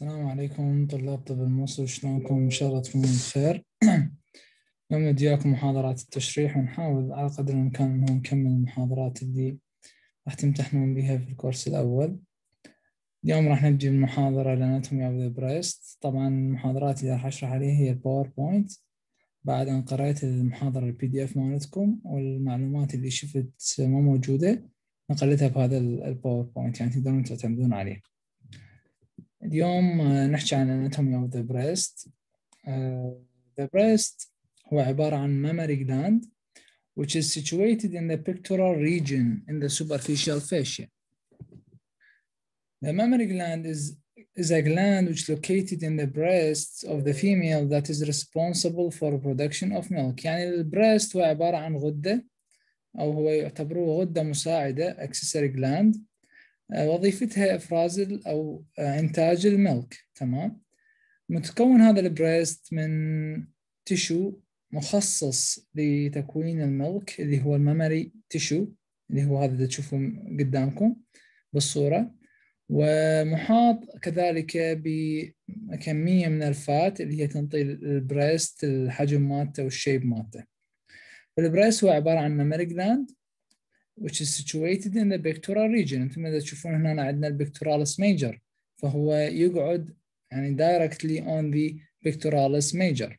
السلام عليكم طلاب طب الموصل شلونكم إن شاء الله تكونون بخير اليوم إياكم محاضرات التشريح ونحاول على قدر الإمكان إنه نكمل المحاضرات اللي راح تمتحنون بها في الكورس الأول اليوم راح نبدي بالمحاضرة الأناتومي أوف ذا بريست طبعا المحاضرات اللي راح أشرح عليها هي الباوربوينت بعد أن قرأت المحاضرة البي دي إف مالتكم والمعلومات اللي شفت ما موجودة نقلتها بهذا الباوربوينت يعني تقدرون تعتمدون عليه اليوم نحكي عن اناتومي اوف ذا بريست ذا بريست هو عبارة عن mammary gland which is situated in the pectoral region in the superficial fascia. The mammary gland is, is a gland which located in the breast of the female that is responsible for production of milk. يعني البريست هو عبارة عن غدة أو هو يعتبره غدة مساعدة accessory gland آه، وظيفتها افراز او آه، انتاج الملك تمام متكون هذا البريست من تشو مخصص لتكوين الملك اللي هو الممري تشو اللي هو هذا اللي تشوفون قدامكم بالصورة ومحاط كذلك بكمية من الفات اللي هي تنطي البريست الحجم مالته والشيب مالته البريست هو عبارة عن ممري جلاند which is situated in the pectoral region انتم اذا تشوفون هنا عندنا البكتورالس major فهو يقعد يعني directly on the pectoralis major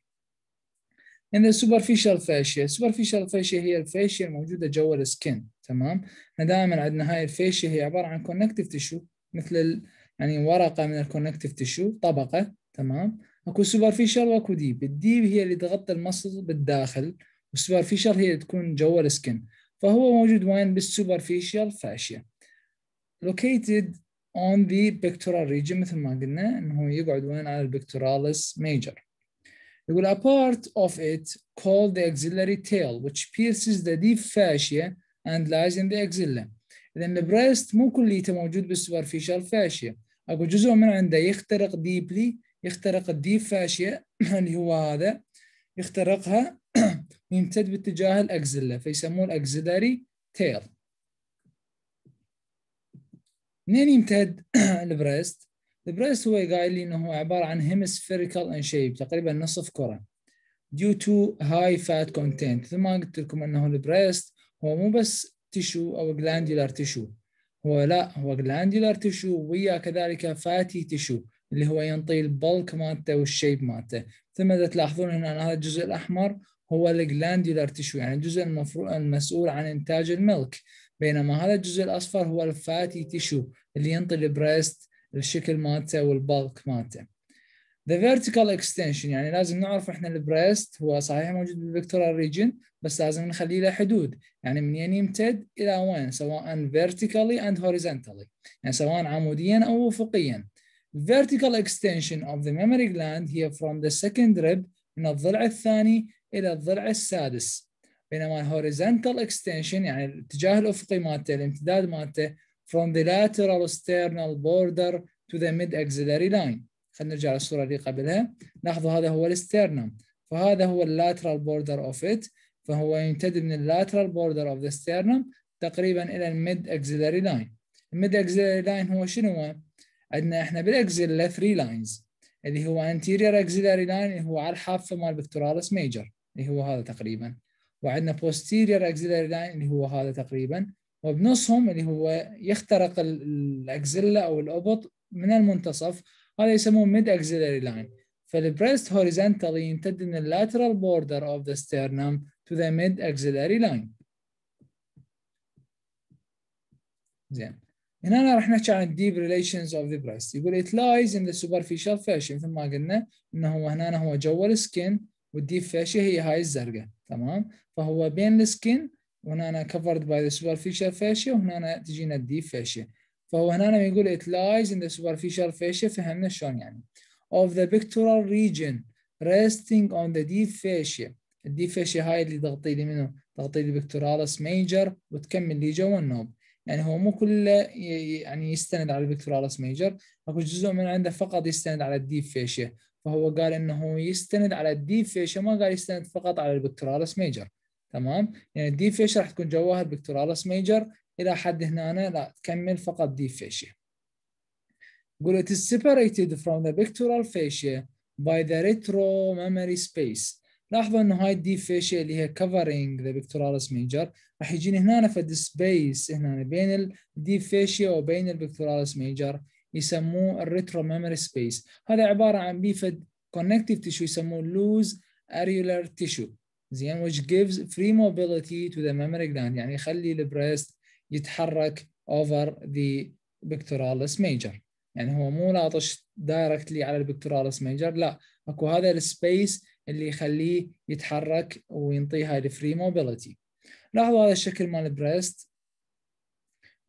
in the superficial fascia superficial fascia هي الفاشيا الموجودة جوا السكن تمام احنا دائما عندنا هاي الفاشيا هي عبارة عن connective tissue مثل يعني ورقة من connective tissue طبقة تمام اكو superficial واكو ديب الديب هي اللي تغطي المصل بالداخل والسوبرفيشال هي اللي تكون جوا السكن فهو موجود وين بالسوبرفيشال فاشيا located on the pectoral region مثل ما قلنا انه يقعد وين على البكتورالس ميجر يقول a part of it called the axillary tail which pierces the deep fascia and lies in the axilla اذا البريست مو كليته موجود بالسوبرفيشال فاشيا اكو جزء من عنده يخترق ديبلي يخترق الديب فاشيا اللي هو هذا يخترقها يمتد باتجاه الأكزيلا فيسموه الأكزيلاري تيل منين يمتد البريست؟ البريست هو قايل لي انه هو عباره عن هيمسفيريكال ان شيب تقريبا نصف كره due to high fat content مثل ما قلت لكم انه البريست هو مو بس تشو او جلانديولار تشو هو لا هو جلانديولار تشو ويا كذلك فاتي تشو اللي هو ينطي البلك مالته والشيب مالته ثم اذا تلاحظون هنا هذا الجزء الاحمر هو الجلانديولار تشو يعني الجزء المفروض المسؤول عن انتاج الملك بينما هذا الجزء الاصفر هو الفاتي تشو اللي ينطي البريست الشكل مالته والبلك مالته The vertical extension يعني لازم نعرف احنا البريست هو صحيح موجود بالفيكتورال ريجن بس لازم نخلي له حدود يعني منين يعني يمتد الى وين سواء vertically and horizontally يعني سواء عموديا او افقيا vertical extension of the mammary gland here from the second rib من الضلع الثاني الى الضلع السادس بينما الهوريزونتال اكستنشن يعني الاتجاه الافقي مالته الامتداد مالته from the lateral sternal border to the mid axillary line خلينا نرجع للصوره اللي قبلها لاحظوا هذا هو الاسترنم فهذا هو اللاترال بوردر اوف ات فهو يمتد من اللاترال بوردر اوف ذا سترنم تقريبا الى الميد اكزيلاري لاين الميد اكزيلاري لاين هو شنو عندنا احنا بالاكزيلا 3 لاينز اللي هو anterior axillary line اللي هو على الحافه مال pectoralis major اللي هو هذا تقريبا وعندنا posterior axillary line اللي هو هذا تقريبا وبنصهم اللي هو يخترق الاكزيلا او الابط من المنتصف هذا يسموه mid axillary line فالبريست horizontally يمتد من اللاترال بوردر اوف ذا sternum to the mid axillary line زين هنا أنا راح نحكي عن الديب ريليشنز اوف ذا بريست يقول it lies in the superficial fashion مثل ما قلنا انه هو هنا هو جوه السكن والديب فاشيا هي هاي الزرقاء تمام فهو بين السكن وهنا انا كفرد باي ذا سوبرفيشال فاشيا وهنا أنا تجينا الديب فاشيا فهو هنا لما يقول it lies in the superficial fascia فهمنا شلون يعني of the pectoral region resting on the deep fascia الديب فاشيا هاي اللي ضغطي لي منه ضغطي لي بكتورالس ميجر وتكمل لي جوا النوب يعني هو مو كله يعني يستند على البكتورالس ميجر اكو جزء من عنده فقط يستند على الديب فاشيا فهو قال انه يستند على الدي فيشر ما قال يستند فقط على البكتورالس ميجر تمام يعني الدي فيشر راح تكون جواها البكتورالس ميجر الى حد هنا لا تكمل فقط دي فيشر يقول it is separated from the pectoral fascia by the memory space لاحظوا انه هاي الدي فيشيا اللي هي covering the pectoralis ميجر راح يجيني هنا فد سبيس هنا بين الدي فيشيا وبين البكتورالس ميجر يسموه الريترو ميموري سبيس هذا عباره عن بيفد كونكتيف تيشو يسموه لوز اريولار تيشو زين which gives free mobility to the memory gland يعني يخلي البريست يتحرك over the pectoralis major يعني هو مو ناطش دايركتلي على البكتورالس ميجر لا اكو هذا السبيس اللي يخليه يتحرك وينطيه هاي الفري موبيليتي لاحظوا هذا الشكل مال البريست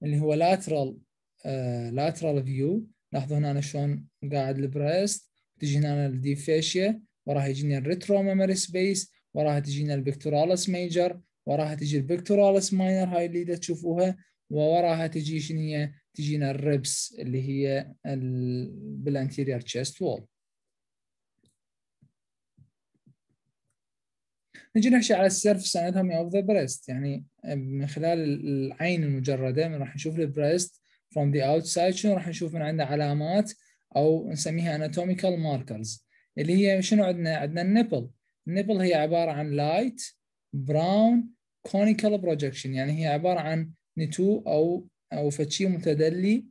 اللي هو lateral آه، lateral view لاحظوا هنا أنا شلون قاعد البريست تجي هنا الديفاشيا فاشيا وراها يجيني الريترو ميموري سبيس وراها تجينا البكتورالس ميجر وراها تجي البكتورالس ماينر هاي اللي تشوفوها ووراها تجي شنو هي تجينا الربس اللي هي بالانتيريور تشيست وول نجي نحشي على السيرفس اناتومي اوف ذا بريست يعني من خلال العين المجرده راح نشوف البريست from the outside شنو راح نشوف من عنده علامات او نسميها anatomical markers اللي هي شنو عندنا عندنا النبل النبل هي عباره عن light brown conical projection يعني هي عباره عن نتو او او فتشي متدلي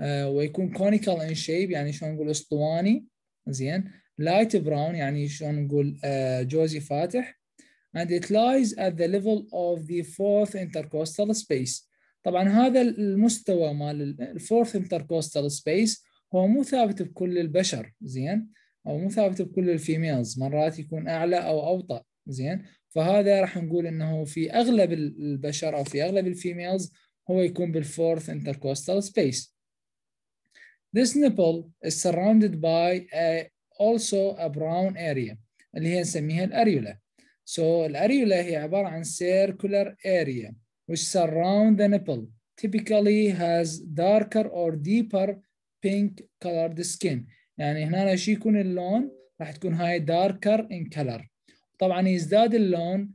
آه، ويكون conical in shape يعني شلون نقول اسطواني زين light brown يعني شلون نقول آه، جوزي فاتح and it lies at the level of the fourth intercostal space طبعا هذا المستوى مال الفورث انتركوستال سبيس هو مو ثابت بكل البشر زين او مو ثابت بكل الفيميلز مرات يكون اعلى او اوطى زين فهذا راح نقول انه في اغلب البشر او في اغلب الفيميلز هو يكون بالفورث انتركوستال سبيس This nipple is surrounded by a, also a brown area اللي هي نسميها الاريولا. So الاريولا هي عبارة عن circular area which surround the nipple typically has darker or deeper pink colored skin يعني هنا شو يكون اللون راح تكون هاي darker in color طبعا يزداد اللون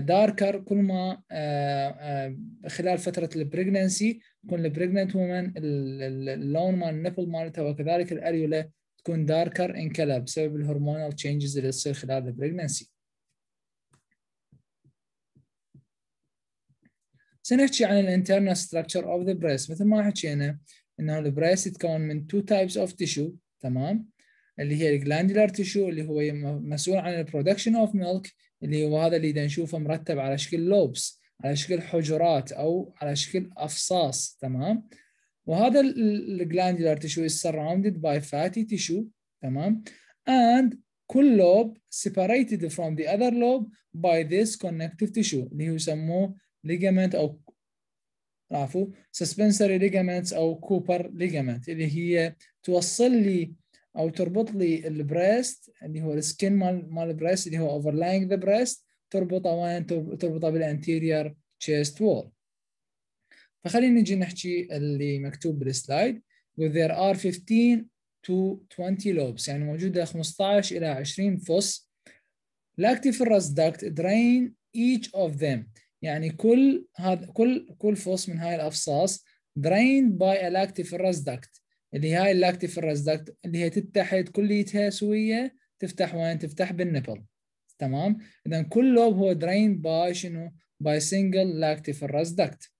داركر آه، كل ما آه، آه، خلال فتره البريجننسي تكون البريجننت وومن اللون مال النبل مالتها وكذلك الاريولا تكون داركر ان كلر بسبب الهرمونال تشينجز اللي تصير خلال البريجننسي سنحكي عن الانترنال ستراكشر اوف ذا breast مثل ما حكينا انه البريست يتكون من تو تايبس اوف تيشو تمام اللي هي الجلاندولار تيشو اللي هو مسؤول عن البرودكشن اوف ميلك اللي هو هذا اللي نشوفه مرتب على شكل لوبس على شكل حجرات او على شكل افصاص تمام وهذا الجلاندولار تيشو is surrounded by fatty tissue تمام and كل lobe separated from the other lobe by this connective tissue اللي هو يسموه ليجامنت او عفوا سسبنسري ligaments او كوبر ليجامنت اللي هي توصل لي او تربط لي البريست اللي هو السكن مال مال البريست اللي هو اوفرلاينج ذا بريست تربطه وين تربطه بالانتيريور تشيست وول فخلينا نجي نحكي اللي مكتوب بالسلايد there are 15 to 20 lobes يعني موجوده 15 الى 20 فص لاكتيف الرز داكت درين each of them يعني كل هذا كل كل فص من هاي الافصاص drained by a lactiferous duct اللي هاي اللاكتيفيرس duct اللي هي تتحد كليتها سويه تفتح وين تفتح بالنبل تمام اذا كل لوب هو drained by شنو by single lactiferous duct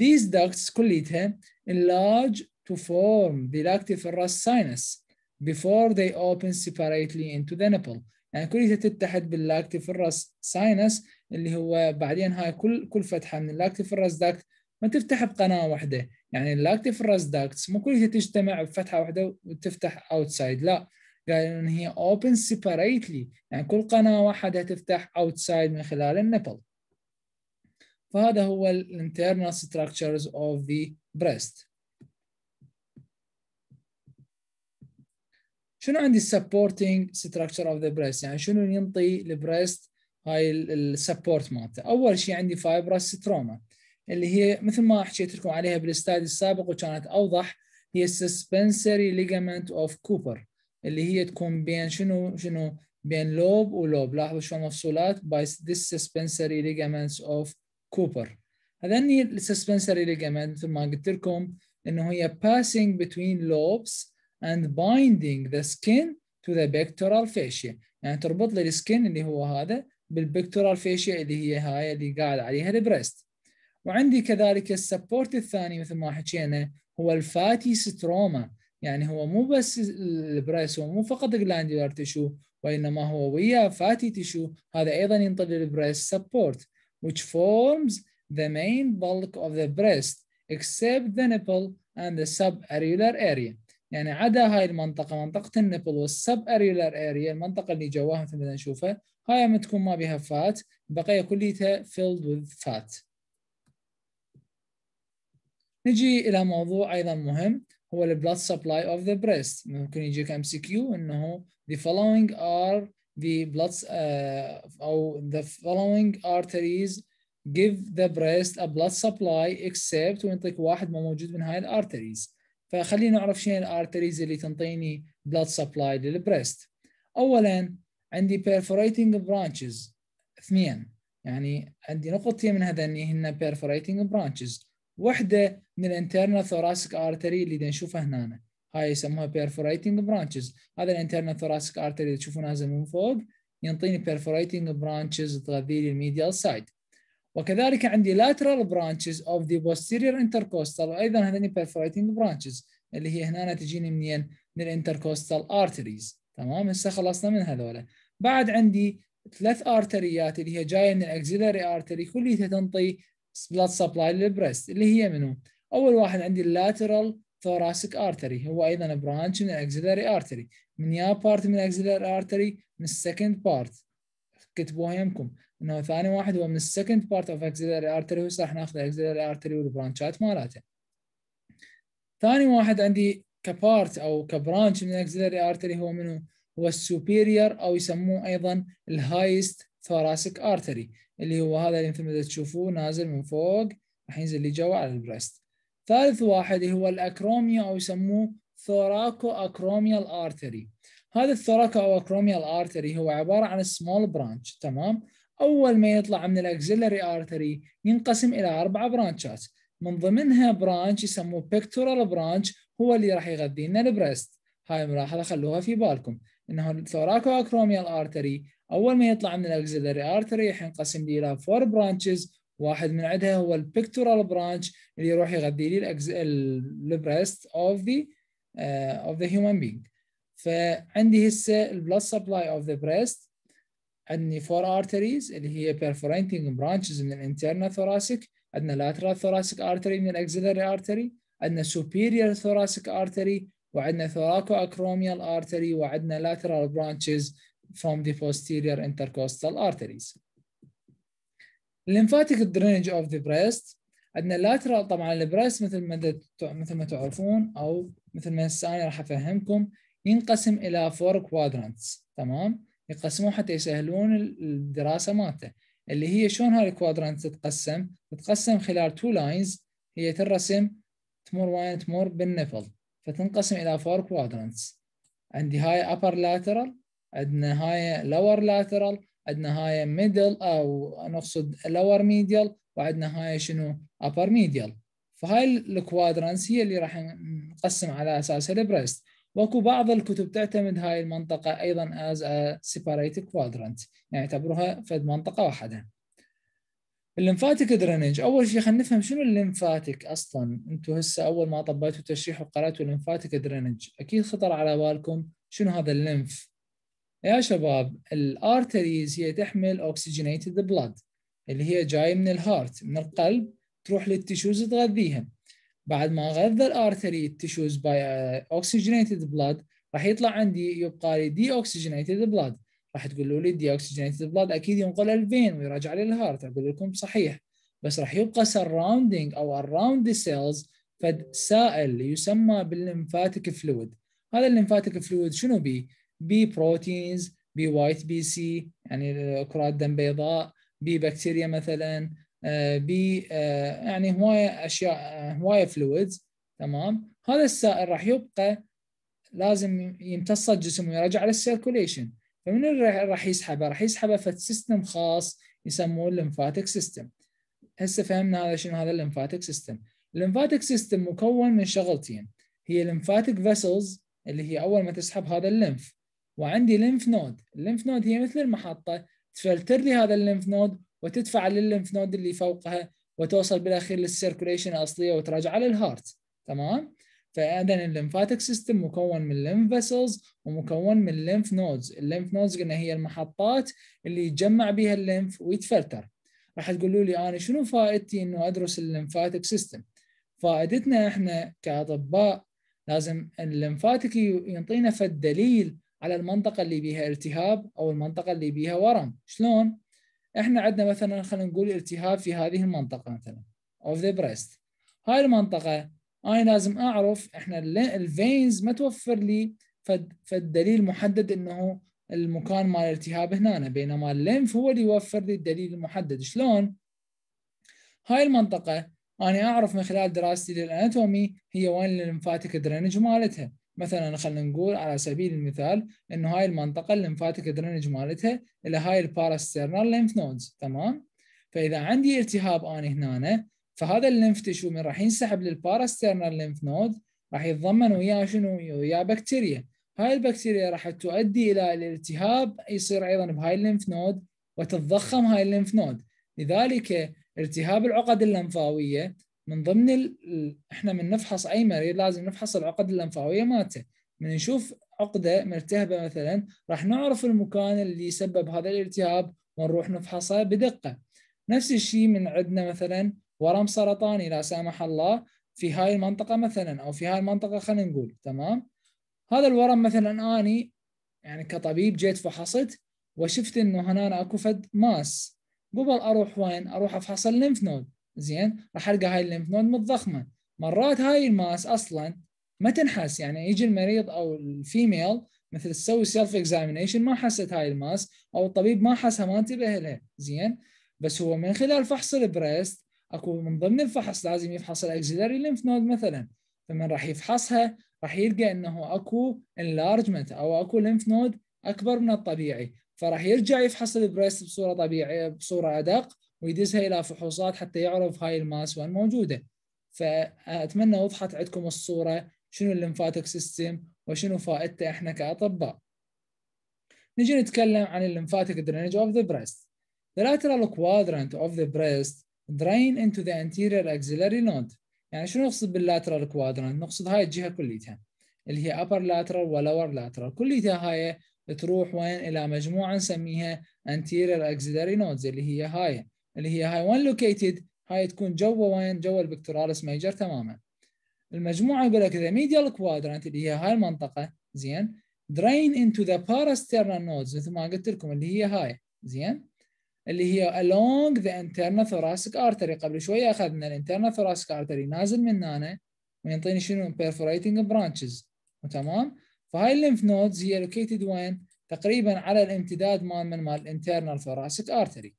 these ducts كليتها enlarge to form the lactiferous sinus before they open separately into the nipple يعني كليتها تتحد باللاكتيفيرس sinus اللي هو بعدين هاي كل كل فتحه من اللاكتيف الراس داكت ما تفتح بقناه واحده يعني اللاكتيف الراس مو كلها تجتمع بفتحه واحده وتفتح اوتسايد لا قال ان هي اوبن سيبريتلي يعني كل قناه واحده تفتح اوتسايد من خلال النبل فهذا هو الانترنال structures of the breast شنو عندي supporting structure of the breast يعني شنو ينطي البريست هاي السبورت مالته اول شيء عندي فايبرا ستروما اللي هي مثل ما حكيت لكم عليها بالاستاد السابق وكانت اوضح هي السسبنسري ليجامنت اوف كوبر اللي هي تكون بين شنو شنو بين لوب ولوب لاحظوا شلون مفصولات باي ذس سسبنسري ligaments اوف كوبر هذني السسبنسري ليجامنت مثل ما قلت لكم انه هي passing between lobes and binding the skin to the pectoral fascia يعني تربط لي السكن اللي هو هذا بالبكتورال فيشيا اللي هي هاي اللي قاعد عليها البريست وعندي كذلك السبورت الثاني مثل ما حكينا هو الفاتي ستروما يعني هو مو بس البريس هو مو فقط جلاندولار تشو وانما هو ويا فاتي تشو هذا ايضا ينطي للبريست سبورت which forms the main bulk of the breast except the nipple and the subareular area يعني عدا هاي المنطقة منطقة النبل والسب اريولار اريا المنطقة اللي جواها مثل ما نشوفها هاي ما تكون ما بها فات البقيه كليتها filled with fat نجي الى موضوع ايضا مهم هو blood supply of the breast ممكن يجيك ام سي كيو انه the following are the blood uh, آه، او the following arteries give the breast a blood supply except وينطيك واحد ما موجود من هاي الارتريز فخلينا نعرف شنو الارتريز اللي تنطيني blood supply للبريست اولا عندي perforating branches اثنين يعني عندي نقطتين من هذني هن perforating branches وحده من internal thoracic artery اللي نشوفها هنا هاي يسموها perforating branches هذا internal thoracic artery اللي تشوفونها زي من فوق ينطيني perforating branches تغذي لي الميديال سايد وكذلك عندي lateral branches of the posterior intercostal وايضا هذني perforating branches اللي هي هنا تجيني منين من الانتركوستال arteries تمام هسه خلصنا من هذول بعد عندي ثلاث ارتريات اللي هي جايه من الاكزيلري ارتري كلها تنطي بلاد سبلاي للبريست اللي هي منو؟ اول واحد عندي اللاترال ثوراسيك ارتري هو ايضا برانش من الاكزيلري ارتري من يا بارت من الاكزيلري ارتري من السكند بارت كتبوها يمكم انه ثاني واحد هو من السكند بارت اوف اكزيلري ارتري هسه راح ناخذ الاكزيلري ارتري والبرانشات مالته ثاني واحد عندي كبارت او كبرانش من الاكزيلري ارتري هو منو والسوبيريور او يسموه ايضا الهايست ثوراسك ارتري اللي هو هذا اللي مثل ما تشوفوه نازل من فوق راح ينزل لجوا على البريست ثالث واحد اللي هو الاكروميا او يسموه ثوراكو اكروميال ارتري هذا الثوراكو او اكروميال ارتري هو عباره عن سمول برانش تمام اول ما يطلع من الاكسلري ارتري ينقسم الى اربع برانشات من ضمنها برانش يسموه بيكتورال برانش هو اللي راح يغذينا البريست هاي الملاحظه خلوها في بالكم انه الثوراكو اكروميال ارتري اول ما يطلع من الاكزيلري ارتري حينقسم لي الى فور برانشز واحد من عندها هو البيكتورال برانش اللي يروح يغذي لي البريست اوف ذا اوف ذا هيومن بينج فعندي هسه البلاد سبلاي اوف ذا بريست عندي فور ارتريز اللي هي perforating برانشز من الانترنال ثوراسيك عندنا لاترال ثوراسيك ارتري من الاكزيلري ارتري عندنا superior thoracic artery وعندنا ثوراكو اكروميال artery وعندنا lateral branches from the posterior intercostal arteries. lymphatic drainage of the breast عندنا lateral طبعا البريست مثل ما مثل ما تعرفون او مثل ما هسه انا راح افهمكم ينقسم الى فور كوادرانتس تمام يقسموه حتى يسهلون الدراسه مالته اللي هي شلون هاي الكوادرانت تتقسم تتقسم خلال تو لاينز هي ترسم تمر وين تمر بالنفل فتنقسم الى فور كوادرانتس عندي هاي ابر لاترال عندنا هاي لور لاترال عندنا هاي ميدل او نقصد لور ميديال وعندنا هاي شنو ابر ميديال فهاي الكوادرانتس هي اللي راح نقسم على اساسها البريست واكو بعض الكتب تعتمد هاي المنطقه ايضا از ا سيباريت كوادرانت يعني يعتبروها فد منطقه واحده الليمفاتيك درينج اول شيء خلينا نفهم شنو الليمفاتيك اصلا انتم هسه اول ما طبيتوا تشريح وقراتوا الليمفاتيك درينج اكيد خطر على بالكم شنو هذا الليمف يا شباب الارتريز هي تحمل اوكسجينيتد بلاد اللي هي جاي من الهارت من القلب تروح للتشوز تغذيها بعد ما غذى الارتري التشوز باي اوكسجينيتد بلاد راح يطلع عندي يبقى لي دي اوكسجينيتد بلاد راح تقول له ليدي اوكسجينيتد بلاد اكيد ينقل الفين ويراجع للهارت اقول لكم صحيح بس راح يبقى سراوندينج او اراوند سيلز فد سائل يسمى بالليمفاتيك فلويد هذا الليمفاتيك فلويد شنو بي بي بروتينز بي وايت بي سي يعني كرات دم بيضاء بي بكتيريا مثلا آه، بي آه، يعني هوايه اشياء آه، هوايه فلويدز تمام هذا السائل راح يبقى لازم يمتص الجسم ويرجع للسيركوليشن فمن راح يسحبه؟ راح يسحبه في سيستم خاص يسموه الليمفاتيك سيستم. هسه فهمنا هذا شنو هذا الليمفاتيك سيستم. الليمفاتيك سيستم مكون من شغلتين هي الليمفاتيك فيسلز اللي هي اول ما تسحب هذا الليمف وعندي ليمف نود، الليمف نود هي مثل المحطه تفلتر لي هذا الليمف نود وتدفع للليمف نود اللي فوقها وتوصل بالاخير للسيركوليشن الاصليه وتراجع على الهارت تمام؟ فاذا الليمفاتيك سيستم مكون من lymph vessels ومكون من lymph nodes الليمف نودز قلنا هي المحطات اللي يتجمع بها الليمف ويتفلتر راح تقولوا لي انا شنو فائدتي انه ادرس الليمفاتيك سيستم فائدتنا احنا كاطباء لازم الليمفاتيك ينطينا فد دليل على المنطقه اللي بيها التهاب او المنطقه اللي بيها ورم شلون احنا عندنا مثلا خلينا نقول التهاب في هذه المنطقه مثلا اوف ذا بريست هاي المنطقه اي لازم اعرف احنا الفينز ما توفر لي فالدليل محدد انه المكان مال الالتهاب هنا بينما الليمف هو اللي يوفر لي الدليل المحدد شلون؟ هاي المنطقة أنا أعرف من خلال دراستي للأناتومي هي وين الليمفاتيك درينج مالتها مثلا خلينا نقول على سبيل المثال انه هاي المنطقه الليمفاتيك درينج مالتها الى هاي الباراسترنال ليمف نودز تمام فاذا عندي التهاب انا هنا فهذا الليمف تشو من راح ينسحب للباراسترنال ليمف نود راح يتضمن وياه شنو وياه بكتيريا هاي البكتيريا راح تؤدي الى الالتهاب يصير ايضا بهاي الليمف نود وتتضخم هاي الليمف نود لذلك التهاب العقد اللمفاويه من ضمن ال... احنا من نفحص اي مريض لازم نفحص العقد اللمفاويه مالته من نشوف عقده مرتهبه مثلا راح نعرف المكان اللي سبب هذا الالتهاب ونروح نفحصه بدقه نفس الشيء من عندنا مثلا ورم سرطاني لا سامح الله في هاي المنطقة مثلا أو في هاي المنطقة خلينا نقول تمام هذا الورم مثلا أني يعني كطبيب جيت فحصت وشفت إنه هنا أكو فد ماس قبل أروح وين أروح أفحص الليمف نود زين راح ألقى هاي الليمف نود متضخمة مرات هاي الماس أصلا ما تنحس يعني يجي المريض أو الفيميل مثل تسوي سيلف اكزامينيشن ما حست هاي الماس او الطبيب ما حسها ما انتبه لها زين بس هو من خلال فحص البريست اكو من ضمن الفحص لازم يفحص الاكسلري ليمف نود مثلا فمن راح يفحصها راح يلقى انه اكو انلارجمنت او اكو ليمف نود اكبر من الطبيعي فراح يرجع يفحص البريست بصوره طبيعيه بصوره ادق ويدزها الى فحوصات حتى يعرف هاي الماس وين موجوده فاتمنى وضحت عندكم الصوره شنو الليمفاتيك سيستم وشنو فائدته احنا كاطباء نجي نتكلم عن الليمفاتيك درينج اوف ذا بريست The lateral quadrant of the breast drain into the anterior axillary node يعني شنو نقصد باللاترال كوادرانت نقصد هاي الجهه كليتها اللي هي upper lateral و lower lateral كليتها هاي تروح وين الى مجموعه نسميها anterior axillary nodes اللي هي هاي اللي هي هاي وين located هاي تكون جوا وين جوا البكتورالس ميجر تماما المجموعه يقول لك the medial quadrant اللي هي هاي المنطقه زين drain into the parasternal nodes مثل ما قلت لكم اللي هي هاي زين اللي هي along the internal thoracic artery قبل شويه اخذنا internal thoracic artery نازل من هنا وينطيني شنو perforating branches تمام فهاي lymph nodes هي located وين تقريبا على الامتداد مال من مال internal thoracic artery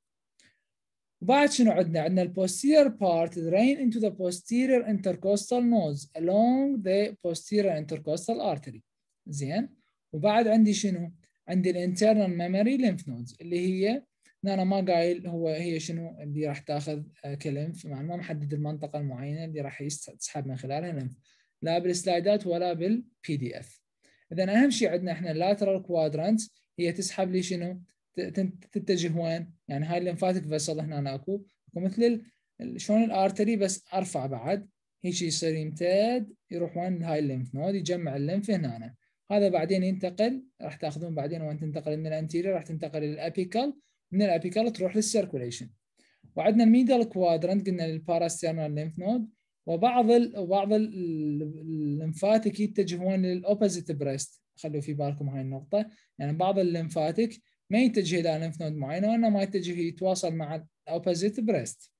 وبعد شنو عندنا عندنا posterior part drain into the posterior intercostal nodes along the posterior intercostal artery زين وبعد عندي شنو عندي internal memory lymph nodes اللي هي ان انا ما قايل هو هي شنو اللي راح تاخذ آه، كلنف مع ما محدد المنطقه المعينه اللي راح يسحب من خلالها لنف لا بالسلايدات ولا بالبي دي اف اذا اهم شيء عندنا احنا اللاترال كوادرانت هي تسحب لي شنو تتجه وين يعني هاي الليمفاتيك فيسل هنا اكو ومثل شلون الارتري بس ارفع بعد هيك يصير يمتد يروح وين هاي الليمف نود يجمع الليمف هنا أنا. هذا بعدين ينتقل راح تاخذون بعدين وين تنتقل من الانتيريور راح تنتقل للابيكال من الابيكال تروح للسيركوليشن وعندنا الميدل كوادرنت قلنا للباراستيرنال ليمف نود وبعض ال وبعض الليمفاتيك يتجهون للاوبوزيت بريست خلوا في بالكم هاي النقطه يعني بعض الليمفاتيك ما يتجه الى ليمف نود معينه وانما يتجه يتواصل مع الاوبوزيت بريست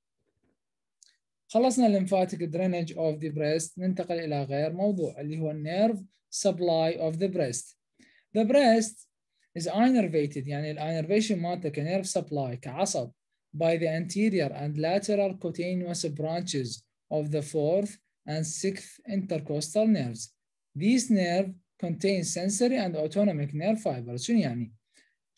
خلصنا الليمفاتيك درينج اوف ذا بريست ننتقل الى غير موضوع اللي هو النيرف سبلاي اوف ذا بريست ذا بريست is innervated يعني الانرفيشن مالته كنيرف سبلاي كعصب by the anterior and lateral cutaneous branches of the fourth and sixth intercostal nerves. These nerve contain sensory and autonomic nerve fibers. شنو يعني؟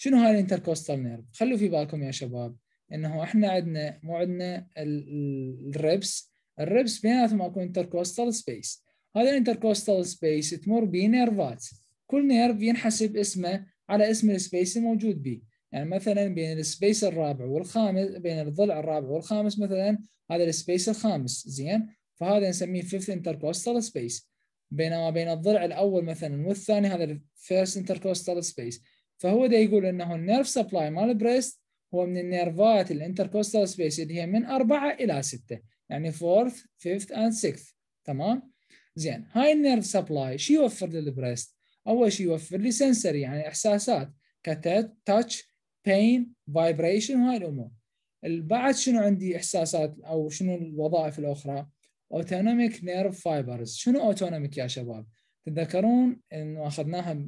شنو هاي الانتركوستال نيرف؟ خلوا في بالكم يا شباب انه احنا عندنا مو عندنا الريبس الريبس بيناتهم اكو انتركوستال سبيس هذا الانتركوستال سبيس تمر بيه نيرفات كل نيرف ينحسب اسمه على اسم السبيس الموجود به يعني مثلا بين السبيس الرابع والخامس بين الضلع الرابع والخامس مثلا هذا السبيس الخامس زين فهذا نسميه fifth intercostal space بينما بين الضلع الاول مثلا والثاني هذا الفيرست intercostal space فهو ده يقول انه النيرف سبلاي مال البريست هو من النيرفات الانتركوستال سبيس اللي هي من أربعة إلى ستة يعني فورث fifth اند sixth تمام زين هاي النيرف سبلاي شو يوفر للبريست اول شيء يوفر لي سنسري يعني احساسات كتاتش بين فايبريشن وهاي الامور بعد شنو عندي احساسات او شنو الوظائف الاخرى اوتونوميك نيرف فايبرز شنو اوتونوميك يا شباب تتذكرون انه اخذناها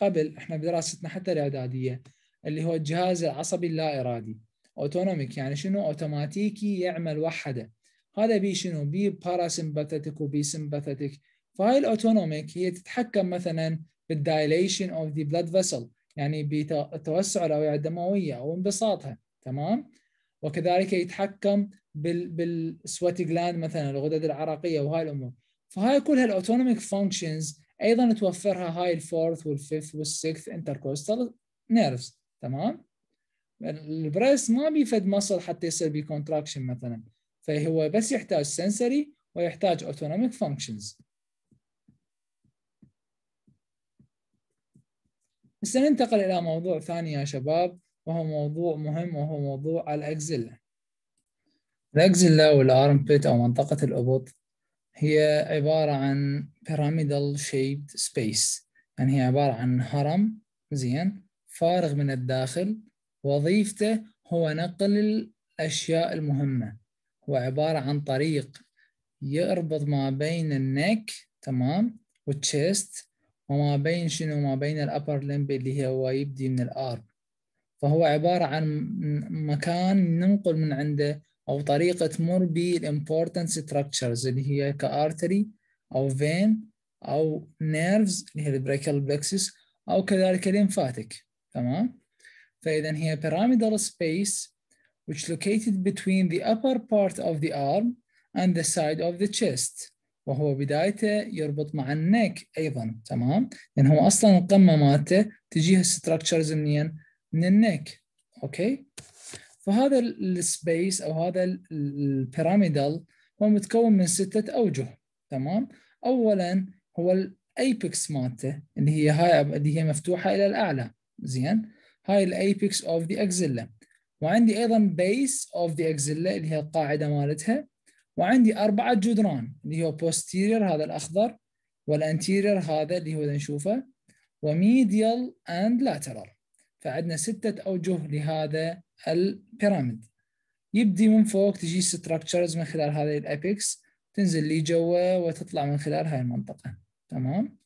قبل احنا بدراستنا حتى الاعداديه اللي هو الجهاز العصبي اللا ارادي اوتونوميك يعني شنو اوتوماتيكي يعمل وحده هذا بي شنو بي باراسمباثيتك وبي سمباثيتك فهاي الاوتونوميك هي تتحكم مثلا بالدايليشن اوف ذا بلاد فيسل يعني بتوسع الاوعيه الدمويه او انبساطها تمام وكذلك يتحكم بالسويت جلاند مثلا الغدد العرقيه وهاي الامور فهاي كلها الاوتونوميك فانكشنز ايضا توفرها هاي الفورث والفيث والسيكث انتركوستال نيرفز تمام البريس ما بيفد مصل حتى يصير بكونتراكشن مثلا فهو بس يحتاج سنسري ويحتاج اوتونوميك فانكشنز بس ننتقل إلى موضوع ثاني يا شباب وهو موضوع مهم وهو موضوع الأكزيلا الأكزيلا والأرمبيت أو منطقة الأبط هي عبارة عن pyramidal shaped space يعني هي عبارة عن هرم زين فارغ من الداخل وظيفته هو نقل الأشياء المهمة هو عبارة عن طريق يربط ما بين النك تمام والتشيست وما بين شنو ما بين الابر لمب اللي هو يبدي من الآر فهو عبارة عن مكان ننقل من عنده أو طريقة تمر به الامبورتنت ستراكشرز اللي هي كارتري أو فين أو نيرفز اللي هي البريكال بلكسس أو كذلك الليمفاتيك تمام فإذا هي pyramidal space which located between the upper part of the arm and the side of the chest وهو بدايته يربط مع النيك ايضا تمام لان هو اصلا القمه مالته تجيها ستراكشرز منين؟ من النيك اوكي فهذا السبيس او هذا البيراميدال هو متكون من سته اوجه تمام اولا هو الايبكس مالته اللي هي هاي اللي هي مفتوحه الى الاعلى زين هاي الايبكس اوف ذا اكزيلا وعندي ايضا بيس اوف ذا اكزيلا اللي هي القاعده مالتها وعندي أربعة جدران اللي هو posterior هذا الأخضر والانتيرير هذا اللي هو نشوفه وميديال اند لاترال فعندنا ستة أوجه لهذا البيراميد يبدي من فوق تجي ستراكشرز من خلال هذه الابيكس تنزل لي جوا وتطلع من خلال هاي المنطقة تمام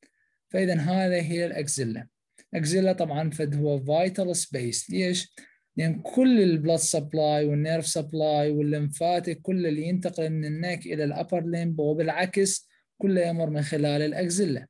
فإذا هذا هي الأكزيلا أكزيلا طبعا فد هو vital سبيس ليش؟ لان كل البلاد سبلاي والنيرف سبلاي والليمفاتيك كل اللي ينتقل من النك الى الابر ليمب وبالعكس كله يمر من خلال الاكزيلا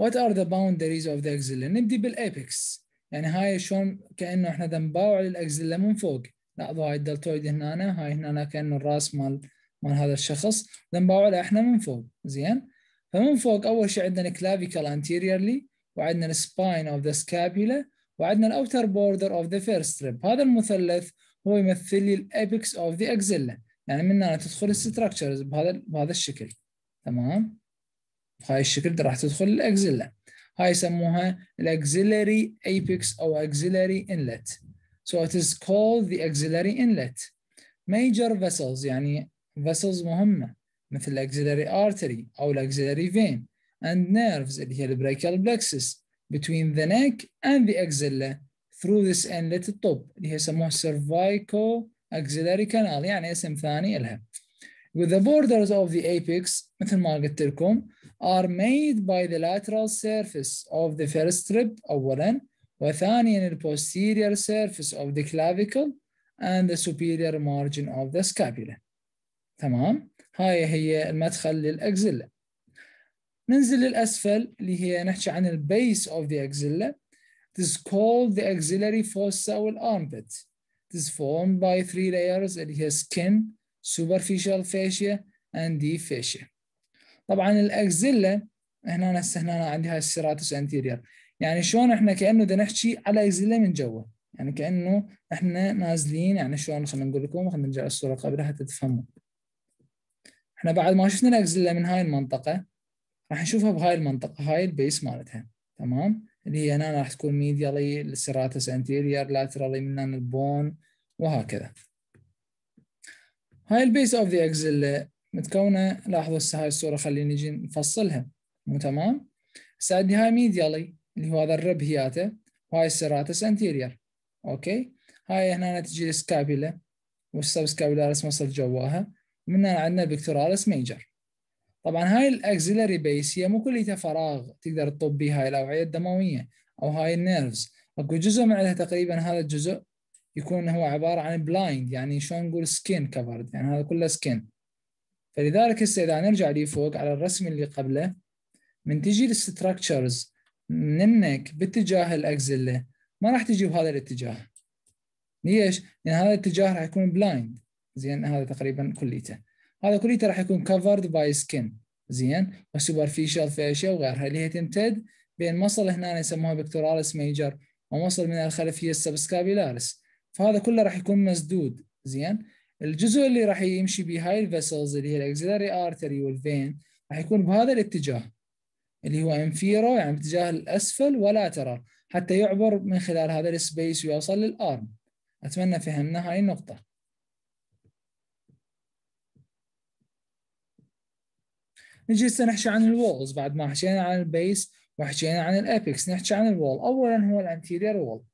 What are the boundaries of the axilla? نبدي بالابكس يعني هاي شلون كانه احنا دنباوع للاكزيلا من فوق لاحظوا هاي الدلتويد هنا هاي هنا كانه الراس مال مال هذا الشخص دنباوع احنا من فوق زين فمن فوق اول شيء عندنا كلافيكال انتيريرلي وعندنا السباين اوف ذا سكابيولا وعندنا الاوتر بوردر اوف ذا فيرست ريب هذا المثلث هو يمثل لي الابكس اوف ذا اكزيلا يعني من هنا تدخل الستراكشرز بهذا بهذا الشكل تمام بهاي الشكل راح تدخل الاكزيلا هاي يسموها الاكزيلاري apex او اكزيلاري انلت so it is called the axillary inlet major vessels يعني vessels مهمه مثل axillary artery او axillary vein and nerves اللي هي brachial plexus between the neck and the axilla through this inlet top اللي هي يسموه cervical axillary canal يعني اسم ثاني لها. With the borders of the apex مثل ما قلت لكم are made by the lateral surface of the first rib أولا وثانيا the posterior surface of the clavicle and the superior margin of the scapula. تمام؟ هاي هي المدخل للأكزيلا. ننزل للأسفل اللي هي نحكي عن البيس base of the axilla This is called the axillary fossa or armpit. This is formed by three layers اللي هي skin, superficial fascia and deep fascia. طبعا الاكزيلا هنا هسه هنا عندي هاي السيراتوس انتيريور يعني شلون احنا كانه بدنا نحكي على اكزيلا من جوا يعني كانه احنا نازلين يعني شلون خلينا نقول لكم خلينا نرجع الصوره قبلها حتى تفهموا. احنا بعد ما شفنا الاكزيلا من هاي المنطقه راح نشوفها بهاي المنطقه هاي البيس مالتها تمام اللي هي هنا راح تكون ميديالي السيراتس انتيرير لاترالي من هنا البون وهكذا هاي البيس اوف ذا اكزيلا متكونه لاحظوا هسه هاي الصوره خلينا نجي نفصلها مو تمام هسه عندي هاي ميديالي اللي هو هذا الرب هياته وهاي السيراتس انتيرير اوكي هاي هنا تجي السكابيلا والسبسكابيلارس صل جواها من هنا عندنا البكتورالس ميجر طبعا هاي الاكزيلاري بيس هي مو كليتها فراغ تقدر تطب بيه هاي الاوعيه الدمويه او هاي النيرفز اكو جزء منها تقريبا هذا الجزء يكون هو عباره عن بلايند يعني شلون نقول سكين كفرد يعني هذا كله سكين فلذلك هسه اذا نرجع لي فوق على الرسم اللي قبله من تجي الستراكشرز من النك باتجاه الاكزيلا ما راح تجي بهذا الاتجاه ليش؟ لان هذا الاتجاه راح يكون بلايند زين هذا تقريبا كليته هذا كليته راح يكون covered by skin زين وسوبرفيشال فاشيا وغيرها اللي هي تمتد بين مصل هنا يسموها بكتورالس ميجر ومصل من الخلف هي السبسكابيلارس فهذا كله راح يكون مسدود زين الجزء اللي راح يمشي به هاي الفيسلز اللي هي الاكزيلاري ارتري والفين راح يكون بهذا الاتجاه اللي هو انفيرو يعني باتجاه الاسفل ولاترال حتى يعبر من خلال هذا السبيس ويوصل للارم اتمنى فهمنا هاي النقطه نجي هسه نحكي عن الوولز بعد ما حكينا عن البيس وحكينا عن الابيكس نحكي عن الوول اولا هو الانتيرير وول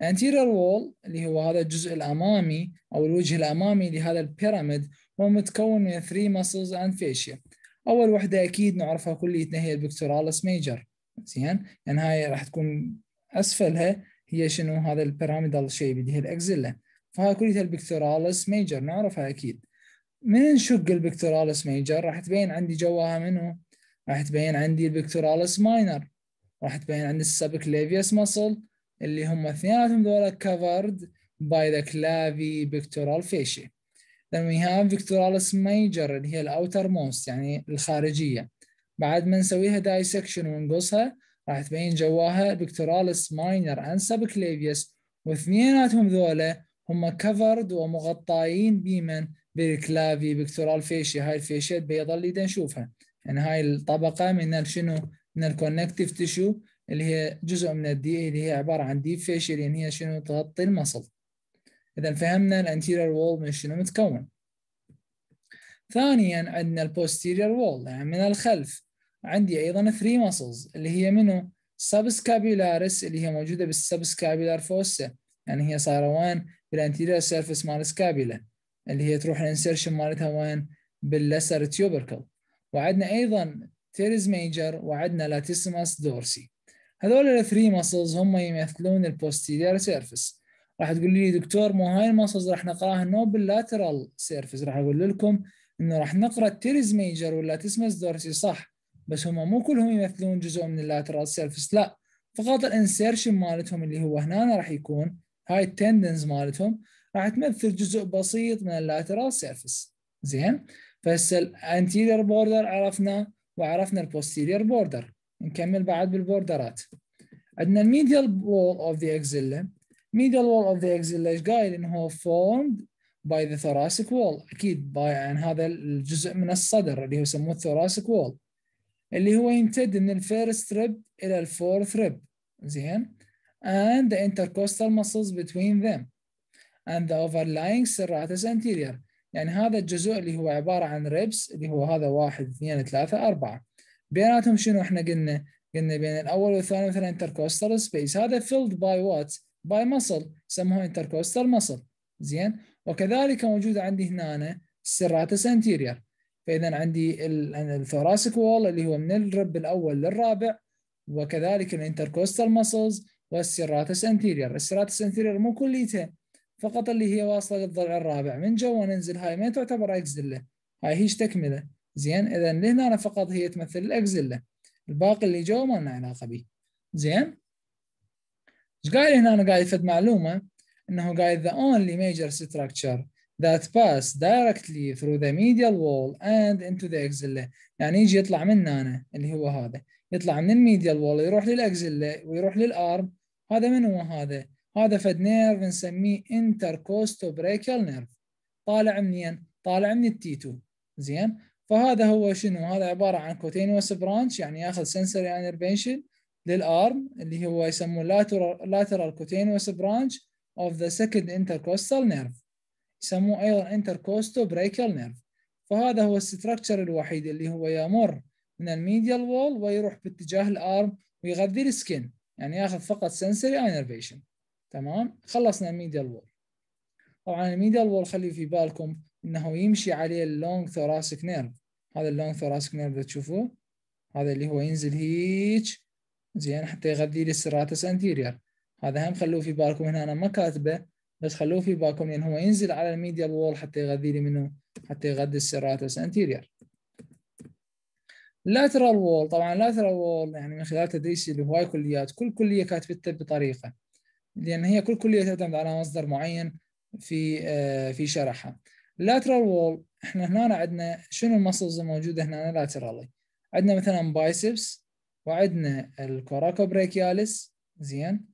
الانتيرير وول اللي هو هذا الجزء الامامي او الوجه الامامي لهذا البيراميد هو متكون من 3 مسلز اند فيشيا اول وحده اكيد نعرفها كليتنا هي البكتورالس ميجر زين يعني هاي راح تكون اسفلها هي شنو هذا البيراميدال شيب اللي هي الاكزيلا فهاي كليتها البكتورالس ميجر نعرفها اكيد من نشق البكتورالس ميجر راح تبين عندي جواها منه راح تبين عندي البكتورالس ماينر راح تبين عندي السبكليفيوس مصل اللي هم اثنيناتهم ذولا كفرد باي ذا كلافي بكتورال فيشي then we have بكتورالس ميجر اللي هي الاوتر موست يعني الخارجيه بعد ما نسويها دايسكشن ونقصها راح تبين جواها بكتورالس ماينر اند سبكليفيوس واثنيناتهم ذولا هم كفرد ومغطاين بمن بالكلافي بكتورال فيشيا هاي الفيشيات بيضل اللي نشوفها يعني هاي الطبقه من شنو من الكونكتيف تيشو اللي هي جزء من الدي اللي هي عباره عن ديب فيشيال يعني هي شنو تغطي المصل اذا فهمنا الانتيرير وول من شنو متكون ثانيا عندنا البوستيرير وول يعني من الخلف عندي ايضا 3 مصلز اللي هي منو سبسكابيلاريس اللي هي موجوده بالسبسكابيولار فوسة يعني هي صايره وين بالانتيرير سيرفيس مال سكابيلا اللي هي تروح الانسرشن مالتها وين باللسر تيوبركل وعندنا ايضا تيرز ميجر وعندنا لاتيسماس دورسي هذول الثري ماسلز هم يمثلون البوستيرير سيرفيس راح تقول لي دكتور مو هاي الماسلز راح نقراها نو باللاترال سيرفيس راح اقول لكم انه راح نقرا التيرز ميجر واللاتيسماس دورسي صح بس هم مو كلهم يمثلون جزء من اللاترال سيرفيس لا فقط الانسيرشن مالتهم اللي هو هنا راح يكون هاي التندنز مالتهم راح تمثل جزء بسيط من اللاترال سيرفس زين فهسه الانتيرير بوردر عرفنا وعرفنا البوستيرير بوردر نكمل بعد بالبوردرات عندنا الميديال وول اوف ذا اكزيلا medial wall of the axilla ايش قايل انه هو formed by the thoracic wall اكيد باي يعني عن هذا الجزء من الصدر اللي هو يسموه thoracic wall اللي هو يمتد من الفيرست ريب الى الفورث ريب زين and the intercostal muscles between them and the overlying serratus anterior يعني هذا الجزء اللي هو عبارة عن ريبس اللي هو هذا واحد اثنين ثلاثة أربعة بيناتهم شنو احنا قلنا قلنا بين الأول والثاني مثلا intercostal space هذا filled by what by muscle سموه intercostal muscle زين وكذلك موجود عندي هنا serratus anterior فإذا عندي الثوراسيك وول اللي هو من الرب الأول للرابع وكذلك الانتركوستال ماسلز والسيراتس انتيرير، السيراتس انتيرير مو كليتها فقط اللي هي واصله للضلع الرابع من جوا ننزل هاي ما تعتبر اكزله هاي هيش تكمله زين اذا لهنا فقط هي تمثل الاكزله الباقي اللي جوا ما لنا علاقه به زين ايش قايل هنا انا قاعد فد معلومه انه قايل the only major structure that pass directly through the medial wall and into the axilla يعني يجي يطلع من هنا اللي هو هذا يطلع من الميديال وول يروح للاكزيلا ويروح للارم هذا من هو هذا هذا فد نيرف نسميه بريكال نيرف طالع منين؟ طالع من التي 2 زين فهذا هو شنو؟ هذا عباره عن كوتينوس برانش يعني ياخذ سنسوري انرفيشن للارم اللي هو يسموه lateral cutaneous branch of the second intercostal nerve يسموه ايضا بريكال نيرف فهذا هو الستركتشر الوحيد اللي هو يمر من الميديال وول ويروح باتجاه الارم ويغذي السكن يعني ياخذ فقط sensory انرفيشن تمام خلصنا الميديال وول طبعا الميديال وول خلي في بالكم انه يمشي عليه اللونج ثوراسك نيرف هذا اللونج ثوراسك نيرف تشوفوه هذا اللي هو ينزل هيك زين حتى يغذي لي السراتس انتيرير هذا هم خلوه في بالكم هنا انا ما كاتبه بس خلوه في بالكم لان هو ينزل على الميديال وول حتى يغذي لي منه حتى يغذي السراتس انتيرير lateral wall طبعا lateral wall يعني من خلال تدريسي لهواي كليات كل كليه كاتبتها بطريقه لأن هي كل كلية تعتمد على مصدر معين في آه، في شرحها lateral wall احنا هنا عندنا شنو المسلز الموجودة هنا laterally عندنا مثلا بايسبس وعندنا بريكياليس زين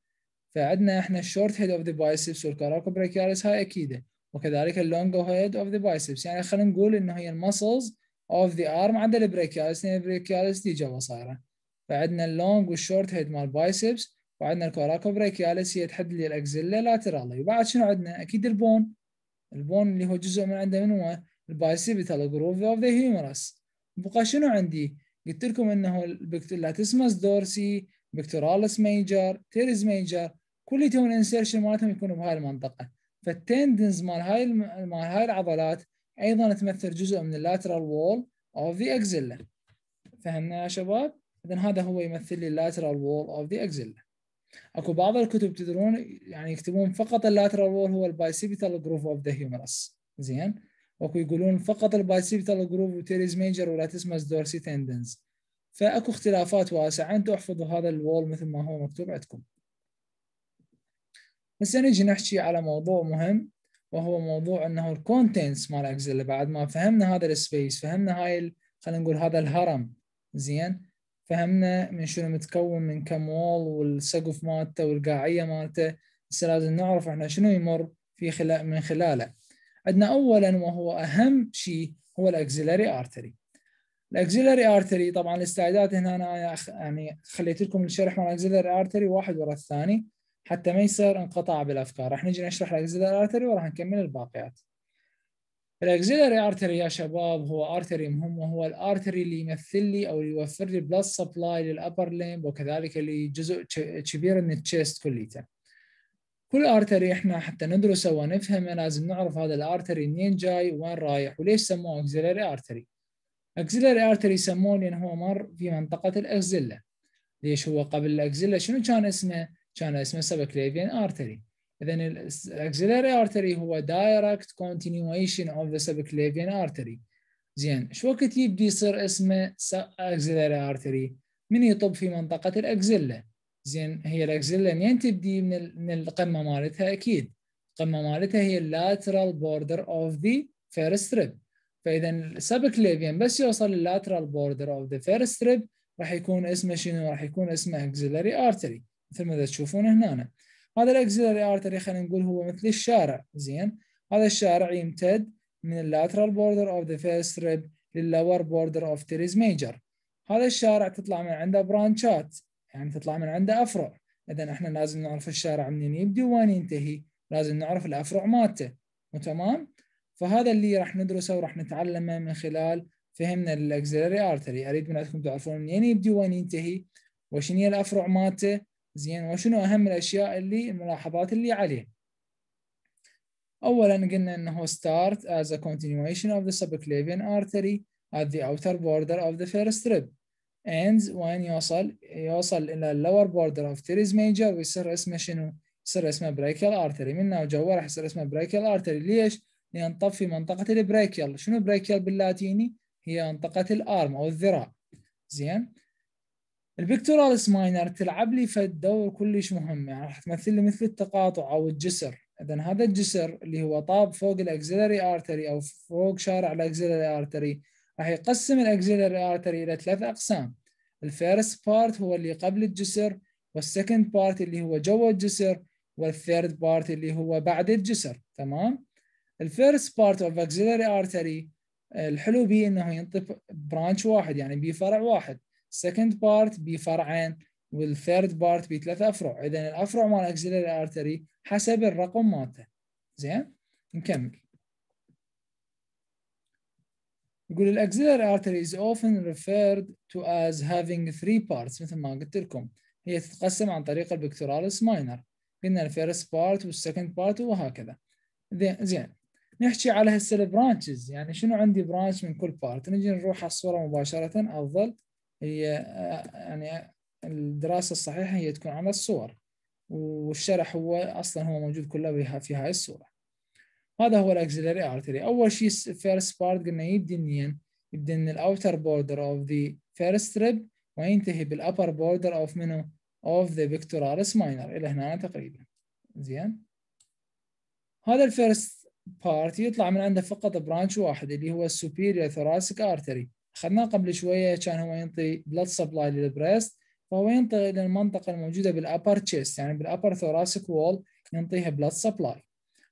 فعندنا احنا الشورت هيد اوف ذا بايسبس بريكياليس هاي اكيده وكذلك اللونج هيد اوف ذا بايسبس يعني خلينا نقول انه هي المسلز اوف ذا ارم عند البريكياليس لان البريكياليس دي جوا صايره فعندنا اللونج والشورت هيد مال بايسبس وعندنا الكوراكو الكوراكوبريكيالس هي تحدد لي الاكزيلا لاترالي وبعد شنو عندنا اكيد البون البون اللي هو جزء من عنده من هو البايسيبيتال جروف اوف ذا هيومرس بقى شنو عندي قلت لكم انه اللاتسمس دورسي بكتورالس ميجر تيريز ميجر كل كليتهم الانسيرشن مالتهم يكونوا بهاي المنطقه فالتندنز مال هاي مال هاي العضلات ايضا تمثل جزء من اللاترال وول اوف ذا اكزيلا فهمنا يا شباب اذا هذا هو يمثل لي اللاترال وول اوف ذا اكزيلا اكو بعض الكتب تدرون يعني يكتبون فقط اللاترال وول هو البايسيبيتال جروف اوف ذا هيومرس زين واكو يقولون فقط البايسيبيتال جروف وتيريز ميجر ولا تسمس دورسي تندنز فاكو اختلافات واسعه انتم احفظوا هذا الوول مثل ما هو مكتوب عندكم هسه يعني نجي نحكي على موضوع مهم وهو موضوع انه الكونتنتس مال اكزيلا بعد ما فهمنا هذا السبيس فهمنا هاي خلينا نقول هذا الهرم زين فهمنا من شنو متكون من كم وول والسقف مالته والقاعيه مالته بس لازم نعرف احنا شنو يمر في خلال من خلاله عندنا اولا وهو اهم شيء هو الاكزيلاري ارتري الاكزيلاري ارتري طبعا الاستعداد هنا انا يعني خليت لكم الشرح مال الاكزيلاري ارتري واحد ورا الثاني حتى ما يصير انقطاع بالافكار راح نجي نشرح الاكزيلاري ارتري وراح نكمل الباقيات الاكسيلري ارتري يا شباب هو ارتري مهم وهو الارتري اللي يمثل لي او اللي يوفر لي بلس سبلاي للابر ليمب وكذلك لجزء كبير من التشيست كليته. كل ارتري احنا حتى ندرسه ونفهمه لازم نعرف هذا الارتري منين جاي وين رايح وليش سموه اكسيلري ارتري. اكسيلري ارتري سموه لان هو مر في منطقه الاكزيلا. ليش هو قبل الاكزيلا شنو كان اسمه؟ كان اسمه سبكليفين ارتري. اذا الأكسلاري artery هو direct continuation of the subclavian artery زين شو وقت يبدي يصير اسمه axillary artery من يطب في منطقه الاكزيلا زين هي الاكزيلا منين تبدي من من القمه مالتها اكيد القمه مالتها هي lateral border of the first ريب فاذا السبكليفيان بس يوصل lateral border of the first ريب راح يكون اسمه شنو راح يكون اسمه axillary artery مثل ما تشوفون هنا هذا الاكسلري ارتري خلينا نقول هو مثل الشارع زين هذا الشارع يمتد من اللاترال بوردر اوف ذا فيرست ريب لللور بوردر اوف تيريز ميجر هذا الشارع تطلع من عنده برانشات يعني تطلع من عنده افرع اذا احنا لازم نعرف الشارع منين يبدي وين ينتهي لازم نعرف الافرع مالته تمام فهذا اللي راح ندرسه وراح نتعلمه من خلال فهمنا الاكسلري ارتري اريد من عندكم تعرفون منين يبدي وين ينتهي وشنو هي الافرع مالته زين وشنو اهم الاشياء اللي الملاحظات اللي عليه اولا قلنا انه start as a continuation of the subclavian artery at the outer border of the first rib ends when يوصل يوصل الى lower border of teres major ويصير اسمه شنو يصير اسمه brachial artery منه وجوه راح يصير اسمه brachial artery ليش لان طب في منطقه البريكيال شنو بريكيال باللاتيني هي منطقه الارم او الذراع زين البكتورالس ماينر تلعب لي فد دور كلش مهم يعني راح تمثل لي مثل التقاطع او الجسر اذا هذا الجسر اللي هو طاب فوق الاكزيلري ارتري او فوق شارع الاكزيلري ارتري راح يقسم الاكزيلري ارتري الى ثلاث اقسام الفيرست بارت هو اللي قبل الجسر والسكند بارت اللي هو جوا الجسر والثيرد بارت اللي هو بعد الجسر تمام الفيرست بارت اوف اكزيلري ارتري الحلو به انه ينطي برانش واحد يعني فرع واحد second part بفرعين والثيرد بارت بثلاث افرع اذا الافرع مال اكسلري ارتري حسب الرقم مالته زين نكمل يقول الاكسلري artery is often referred to as having three parts مثل ما قلت لكم هي تتقسم عن طريق البكتورالس ماينر قلنا الفيرست بارت والسكند بارت وهكذا زين نحكي على هسه البرانشز يعني شنو عندي برانش من كل بارت نجي نروح على الصوره مباشره افضل هي آه، آه، يعني الدراسة الصحيحة هي تكون على الصور والشرح هو أصلا هو موجود كله في هاي الصورة هذا هو الأكسلري أرتري أول شيء فيرست بارت قلنا يبدي منين يبدي من الأوتر بوردر أوف ذا فيرست ريب وينتهي بالأبر بوردر أوف منو أوف ذا pectoralis ماينر إلى هنا تقريبا زين هذا الفيرست بارت يطلع من عنده فقط برانش واحد اللي هو السوبيريور ثوراسك ارتري اخذناه قبل شويه كان هو ينطي بلاد سبلاي للبريست فهو ينطي الى المنطقه الموجوده بالابر تشيست يعني بالابر ثوراسيك وول ينطيها بلاد سبلاي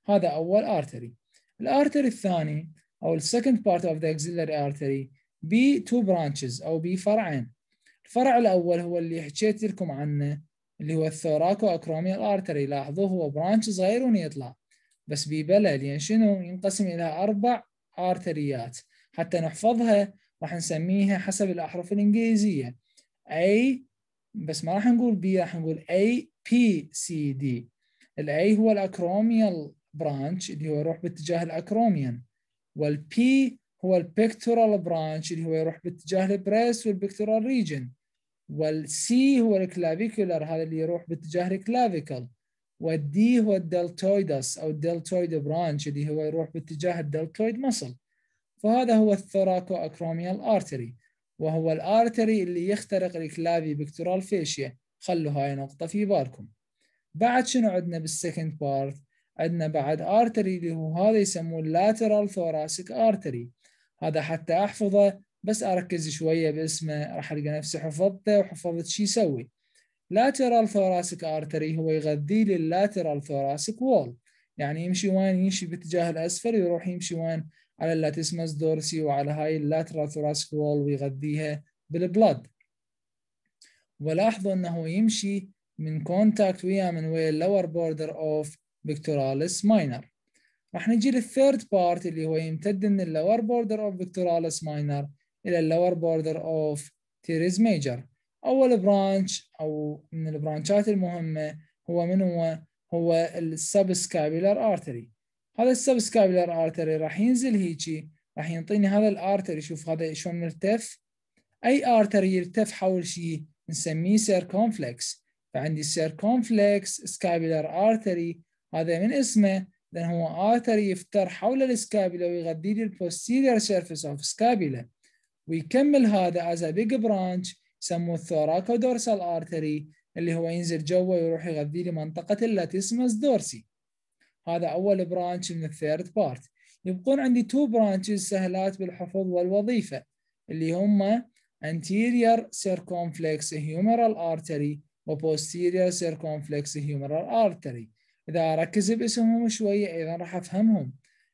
هذا اول ارتري الارتري الثاني او السكند بارت اوف ذا اكزيلري ارتري بي تو برانشز او بي فرعين الفرع الاول هو اللي حكيت لكم عنه اللي هو الثوراكو اكروميال ارتري لاحظوا هو برانش صغير يطلع بس ببلا يعني شنو ينقسم الى اربع ارتريات حتى نحفظها راح نسميها حسب الأحرف الإنجليزية A بس ما راح نقول B راح نقول A P C D الأي هو الأكروميال برانش اللي هو يروح باتجاه الأكروميان والبي هو البيكتورال برانش اللي هو يروح باتجاه البريس والبيكتورال ريجن والسي هو الكلافيكولر هذا اللي يروح باتجاه الكلافيكل والدي هو الدلتويدس او الدلتويد برانش اللي هو يروح باتجاه الدلتويد مصل فهذا هو الثوراكو أكروميال آرتري وهو الآرتري اللي يخترق بكتورال فيشيا خلوا هاي نقطة في بالكم بعد شنو عندنا بالسكند بارت عندنا بعد آرتري اللي هو هذا يسموه lateral thoracic artery هذا حتى أحفظه بس أركز شوية باسمه راح ألقى نفسي حفظته وحفظت شو يسوي lateral thoracic artery هو يغذي لي lateral thoracic wall يعني يمشي وين يمشي باتجاه الأسفل ويروح يمشي وين على اللاتيسمس دورسي وعلى هاي اللاترال ثوراسيك وول ويغذيها بالبلد ولاحظوا انه يمشي من كونتاكت ويا من ويا اللور بوردر اوف بكتوراليس ماينر راح نجي للثيرد بارت اللي هو يمتد من اللور بوردر اوف بكتوراليس ماينر الى اللور بوردر اوف تيريز ميجر اول برانش او من البرانشات المهمه هو من هو هو السبسكابيلر ارتري هذا السبسكابلر ارتري راح ينزل هيجي راح ينطيني هذا الارتري شوف هذا شلون مرتف اي ارتري يرتف حول شيء نسميه سيركونفلكس فعندي سيركونفلكس سكابلر ارتري هذا من اسمه لان هو ارتري يفتر حول السكابيلا ويغذي لي البوستيريور سيرفيس اوف سكابيلا ويكمل هذا از ا بيج برانش يسموه دورسال ارتري اللي هو ينزل جوه ويروح يغذي لي منطقه اللاتيسمس دورسي هذا اول برانش من الثيرد بارت يبقون عندي تو برانشز سهلات بالحفظ والوظيفه اللي هم anterior circumflex humeral artery و posterior circumflex humeral artery اذا اركز باسمهم شويه ايضا راح افهمهم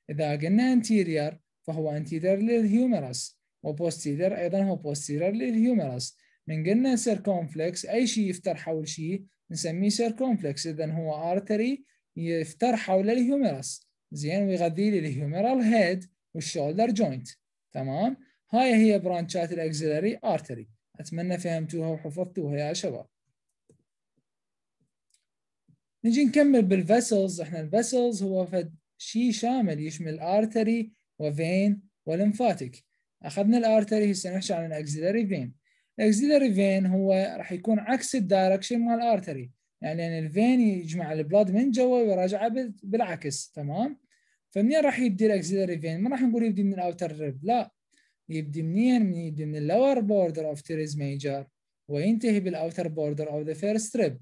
اذا قلنا anterior فهو anterior للهيومرس posterior ايضا هو posterior للهيومرس من قلنا circumflex اي شيء يفتر حول شيء نسميه circumflex اذا هو artery يفتر حول الهيوميرس زين ويغذي لي الهيوميرال هيد والشولدر جوينت تمام هاي هي برانشات الاكسلري ارتري اتمنى فهمتوها وحفظتوها يا شباب نجي نكمل بالفيسلز احنا الفيسلز هو فد شيء شامل يشمل ارتري وفين ولمفاتيك اخذنا الارتري هسه نحكي عن الاكسلري فين الاكسلري فين هو راح يكون عكس الدايركشن مال الارتري يعني لان الفين يجمع البلاد من جوا ويراجعه بالعكس تمام فمنين راح يبدي الاكسلري فين ما راح نقول يبدي من الاوتر ريب لا يبدي منين من يبدي من اللور بوردر اوف تيريز ميجر وينتهي بالاوتر بوردر اوف ذا فيرست ريب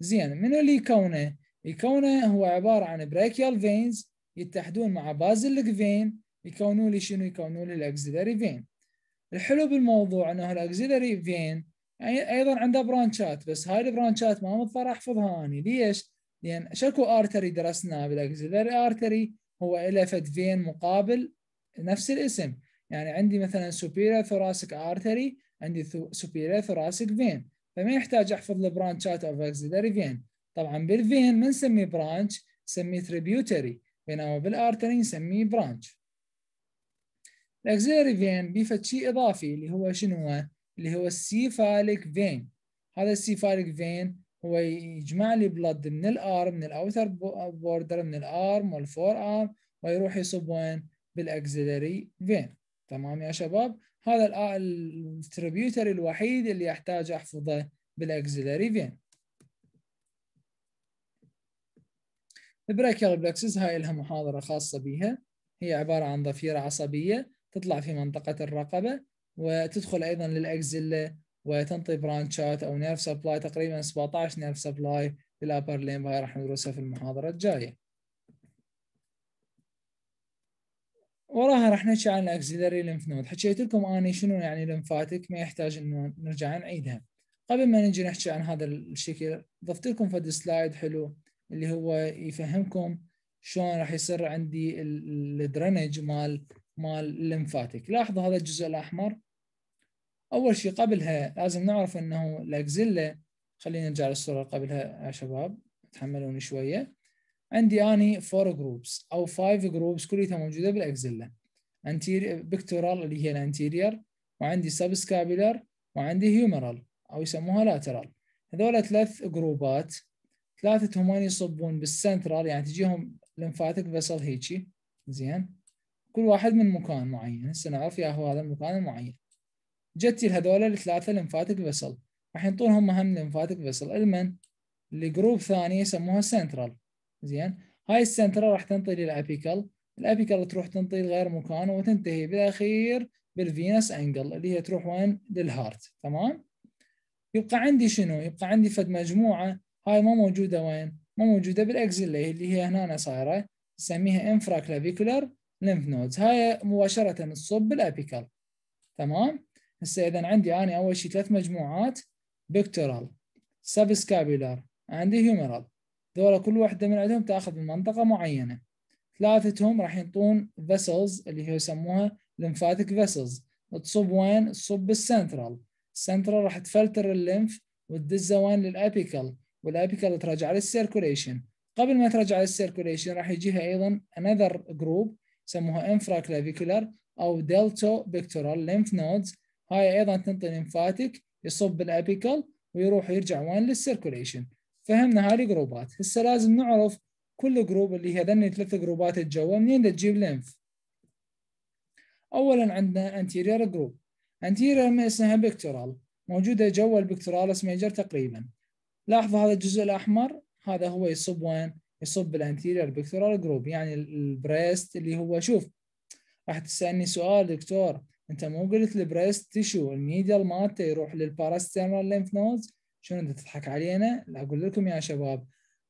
زين منو اللي يكونه يكونه هو عباره عن براكيال فينز يتحدون مع بازل فين يكونوا لي شنو يكونوا لي الاكسلري فين الحلو بالموضوع انه الاكسلري فين ايضا عنده برانشات بس هاي البرانشات ما مضطر احفظها اني ليش؟ لان شكو ارتري درسنا بالاكسلري ارتري هو له فد فين مقابل نفس الاسم يعني عندي مثلا سوبيريا ثوراسك ارتري عندي سوبيريا ثوراسك فين فما يحتاج احفظ البرانشات اوف اكسلري فين طبعا بالفين ما نسميه برانش نسميه تريبيوتري بينما بالارتري نسميه برانش الاكسلري فين بيفد شيء اضافي اللي هو شنو هو؟ اللي هو السيفاليك فين هذا السيفاليك فين هو يجمع لي بلد من الارم من الاوثر بوردر من الارم والفور ارم ويروح يصب وين بالاكسلري فين تمام يا شباب هذا التريبيوتري الوحيد اللي احتاج احفظه بالاكسلري فين البريكيال بلكسز هاي لها محاضرة خاصة بيها هي عبارة عن ضفيرة عصبية تطلع في منطقة الرقبة وتدخل ايضا للاكزيلا وتنطي برانشات او نيرف سبلاي تقريبا 17 نيرف سبلاي للابر ليمباي راح ندرسها في المحاضره الجايه. وراها راح نحكي عن الاكزيلري لينف نود حكيت لكم اني شنو يعني لمفاتك ما يحتاج انه نرجع نعيدها قبل ما نجي نحكي عن هذا الشكل ضفت لكم فد سلايد حلو اللي هو يفهمكم شلون راح يصير عندي الدرنج مال مال الليمفاتيك لاحظوا هذا الجزء الاحمر اول شيء قبلها لازم نعرف انه الاكزيلا خلينا نرجع للصوره قبلها يا شباب تحملوني شويه عندي اني فور جروبس او فايف جروبس كلها موجوده بالاكزيلا انتيريور بكتورال اللي هي الانتيريور وعندي سبسكابيلر وعندي هيومرال او يسموها لاترال هذول ثلاث جروبات ثلاثتهم يصبون بالسنترال يعني تجيهم لمفاتيك فيسل هيجي زين كل واحد من مكان معين هسه نعرف هو هذا المكان المعين جت هذول الثلاثه لمفاتك فيسل راح ينطونهم هم مهام لمفاتك فيسل المن لجروب ثاني يسموها سنترال زين هاي السنترال راح تنطي للابيكال الابيكال تروح تنطي لغير مكان وتنتهي بالاخير بالفينس انجل اللي هي تروح وين؟ للهارت تمام؟ يبقى عندي شنو؟ يبقى عندي فد مجموعه هاي ما موجوده وين؟ ما موجوده بالاكزيلا اللي هي هنا صايره نسميها انفرا lymph nodes هاي مباشرة تصب بالابيكال تمام هسه اذا عندي انا اول شيء ثلاث مجموعات بكتورال سبسكابيلار عندي هيومرال ذولا كل واحدة من عندهم تاخذ من منطقة معينة ثلاثتهم راح ينطون vessels اللي هي يسموها lymphatic vessels تصب وين؟ تصب بالسنترال السنترال راح تفلتر الليمف وتدزه وين للابيكال والابيكال ترجع للسيركوليشن قبل ما ترجع للسيركوليشن راح يجيها ايضا انذر جروب يسموها انفراكلافيكولار او دلتو بيكتورال ليمف نودز هاي ايضا تنطي ليمفاتيك يصب بالابيكال ويروح يرجع وين للسيركوليشن فهمنا هاي الجروبات هسه لازم نعرف كل جروب اللي ذني ثلاث جروبات الجوا منين تجيب ليمف اولا عندنا anterior جروب anterior ما اسمها بيكتورال موجوده جوا البيكتورالس ميجر تقريبا لاحظوا هذا الجزء الاحمر هذا هو يصب وين يصب الانتيريور بيكتورال جروب يعني البريست اللي هو شوف راح تسالني سؤال دكتور انت مو قلت البريست تشو الميديال مالته يروح للباراستيرنال لينف نودز شنو انت تضحك علينا لا اقول لكم يا شباب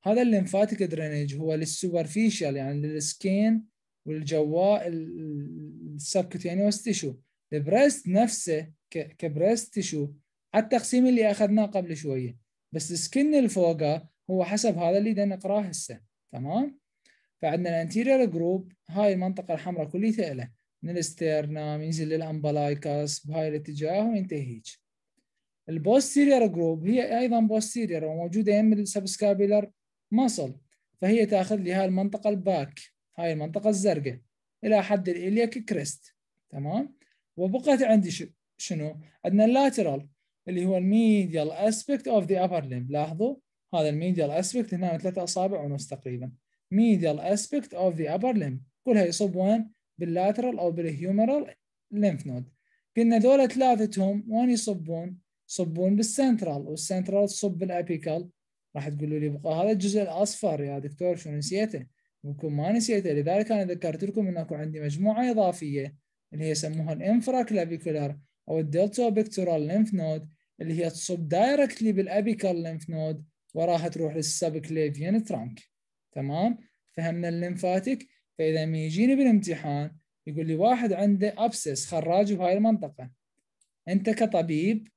هذا الليمفاتيك درينج هو للسوبرفيشال يعني للسكين والجواء السبكوتينيوس تشو البريست نفسه كبريست تشو على التقسيم اللي اخذناه قبل شويه بس السكن اللي فوقه هو حسب هذا اللي بدنا نقراه هسه تمام فعندنا الانتيريور جروب هاي المنطقه الحمراء كليتها له من الاسترنام ينزل للامبلايكاس بهاي الاتجاه وينتهي هيك البوستيريور جروب هي ايضا بوستيريور وموجوده يم السبسكابيلر مصل فهي تاخذ لي هاي المنطقه الباك هاي المنطقه الزرقاء الى حد الاليك كريست تمام وبقت عندي شنو عندنا اللاترال اللي هو الميديال اسبكت اوف ذا ابر ليمب لاحظوا هذا الميديال اسبكت هنا ثلاثة اصابع ونص تقريبا ميديال اسبكت اوف ذا ابر لم كلها يصب وين باللاترال او بالهيومرال لمف نود قلنا دول ثلاثتهم وين يصبون يصبون بالسنترال والسنترال تصب بالابيكال راح تقولوا لي بقى هذا الجزء الاصفر يا دكتور شو نسيته ممكن ما نسيته لذلك انا ذكرت لكم ان اكو عندي مجموعه اضافيه اللي هي يسموها الانفرا كلافيكولار او الدلتو بيكتورال لمف نود اللي هي تصب دايركتلي بالابيكال لمف نود وراها تروح للسبكليفيان ترانك تمام فهمنا الليمفاتيك فاذا ما يجيني بالامتحان يقول لي واحد عنده ابسس خراج بهاي المنطقه انت كطبيب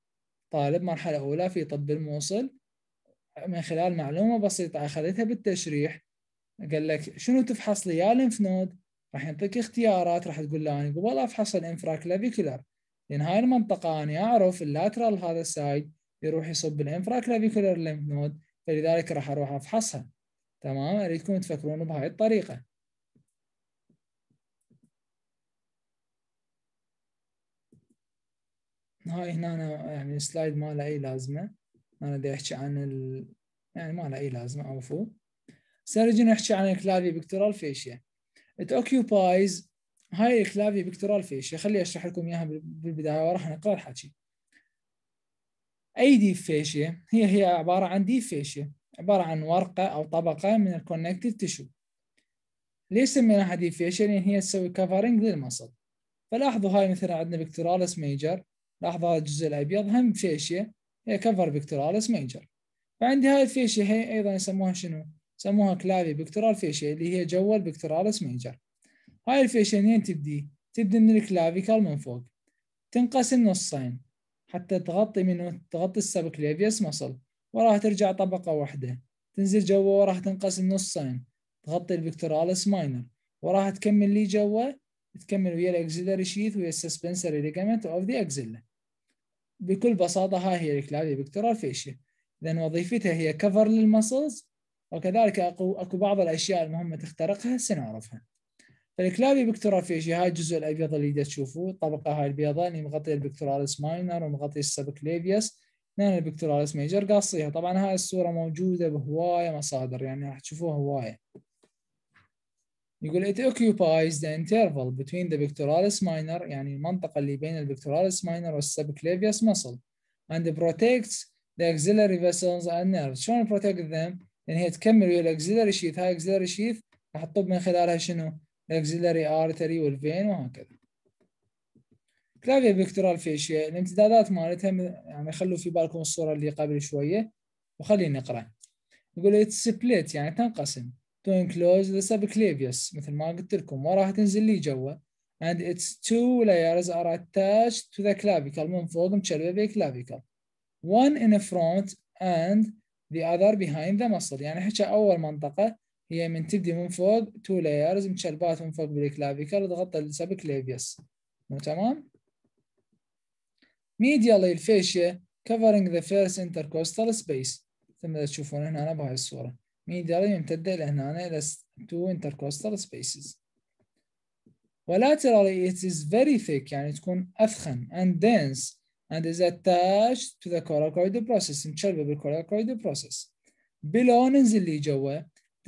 طالب مرحله اولى في طب الموصل من خلال معلومه بسيطه اخذتها بالتشريح قال لك شنو تفحص لي يا لنف نود راح يعطيك اختيارات راح تقول له انا قبل افحص الانفراكلافيكولار لان هاي المنطقه انا اعرف اللاترال هذا السايد يروح يصب الانفراكلافيكولار لنف نود فلذلك راح اروح افحصها تمام اريدكم تفكرون بهاي الطريقه هاي هنا أنا يعني السلايد ما له اي لازمه انا بدي احكي عن ال... يعني ما له اي لازمه عفوا سنرجع نحكي عن الكلافي بكتورال فيشيا ات اوكيوبايز هاي الكلافي بكتورال فيشيا خلي اشرح لكم اياها بالبدايه وراح نقرا الحكي اي ديب فيشيا هي هي عباره عن ديب فيشيا عباره عن ورقه او طبقه من الكونكتيف تشو ليش سميناها ديب فيشيا لان هي تسوي كفرنج للمصل فلاحظوا هاي مثلا عندنا بكتيرالس ميجر لاحظوا هذا الجزء الابيض هم فيشيا هي كفر بكتيرالس ميجر فعندي هاي الفيشيا هي ايضا يسموها شنو؟ يسموها كلافي بكتيرال فيشيا اللي هي جوا البكتيرالس ميجر هاي الفيشيا منين تبدي؟ تبدي من الكلافيكال من فوق تنقسم نصين حتى تغطي من تغطي السبكليفيوس مصل وراها ترجع طبقة واحدة تنزل جوا وراها تنقسم نصين تغطي البكتورالس ماينر وراها تكمل لي جوا تكمل ويا الاكزيلري شيث ويا السسبنسري ليجامنت اوف ذا اكزيلا بكل بساطة هاي هي الكلابيا بكتورال فيشيا لأن وظيفتها هي كفر للمصلز وكذلك أكو بعض الأشياء المهمة تخترقها سنعرفها فالكلابي بكتورال في شيء هاي الجزء الابيض اللي تشوفوه الطبقه هاي البيضاء اللي مغطيه البكتوراليس ماينر ومغطيه السبكليفيوس هنا نعم، البكتوراليس ميجر قاصيها طبعا هاي الصوره موجوده بهوايه مصادر يعني راح تشوفوها هوايه يقول it occupies the interval between the pectoralis minor يعني المنطقة اللي بين البكتوراليس minor والسبكليفيوس muscle and protects the axillary vessels and nerves شلون protect them؟ يعني هي تكمل ويا الاكسلري شيث هاي الاكسلري شيث راح تطب من خلالها شنو؟ الاكزيلاري ارتري والفين وهكذا كلافيا بيكتورال فيشيا الامتدادات مالتها يعني خلوا في بالكم الصوره اللي قبل شويه وخليني نقرا يقول split يعني تنقسم to enclose the subclavius مثل ما قلت لكم وراها تنزل لي جوا and its two layers are attached to the clavicle من فوق مشلبه بالكلافيكل one in front and the other behind the muscle يعني حكى اول منطقه هي من تبدي من فوق تو لايرز متشربات من فوق بالكلافيكال وضغط السبك ليبيس مو تمام medially الفاشيا covering the first intercostal space مثل تشوفون هنا بهاي الصورة يمتد إلى هنا إلى two intercostal spaces ولاترالي it is very thick يعني تكون أثخن and dense and is attached to the coracoid process متشربة بالcoracoid process below ننزل لي جوا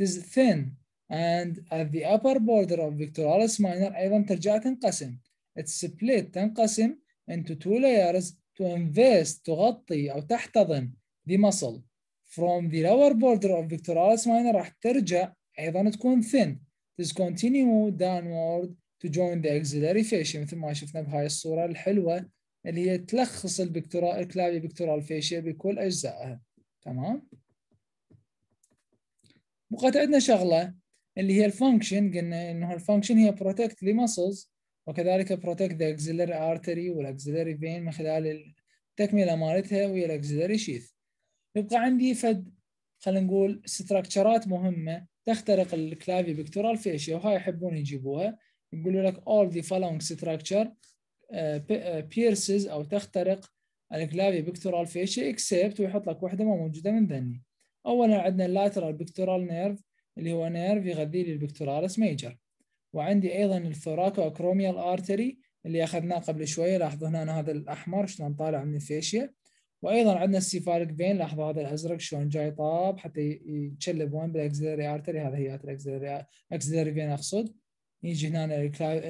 is thin and at the upper border of pectoralis minor أيضا ترجع تنقسم it's split تنقسم into two layers to invest تغطي أو تحتضن the muscle from the lower border of pectoralis minor راح ترجع أيضا تكون thin continue downward to join the axillary fascia مثل ما شفنا بهاي الصورة الحلوة اللي هي تلخص البكتورال الكلابي بكتورال فيشيا بكل أجزائها تمام بقت عندنا شغله اللي هي الفانكشن قلنا انه الفانكشن هي بروتكت ذا muscles وكذلك بروتكت ذا اكزيلري ارتري والاكزيلري فين من خلال التكمله مالتها وهي الاكزيلري شيث يبقى عندي فد خلينا نقول ستراكشرات مهمه تخترق الكلافي بكتورال فيشيا وهاي يحبون يجيبوها يقولوا لك all the following structure آه، آه، pierces او تخترق الكلافي بكتورال فيشيا except ويحط لك واحده ما موجوده من ذني اولا عندنا اللاترال بكتورال نيرف اللي هو نيرف يغذي لي البكتورالس ميجر وعندي ايضا الثوراكو اكروميال ارتري اللي اخذناه قبل شويه لاحظوا هنا هذا الاحمر شلون طالع من الفيشيا وايضا عندنا السيفاليك فين لاحظوا هذا الازرق شلون جاي طاب حتى يتشلب وين بالاكزيلري ارتري هذا هي الاكزيلري اكزيلري فين اقصد يجي هنا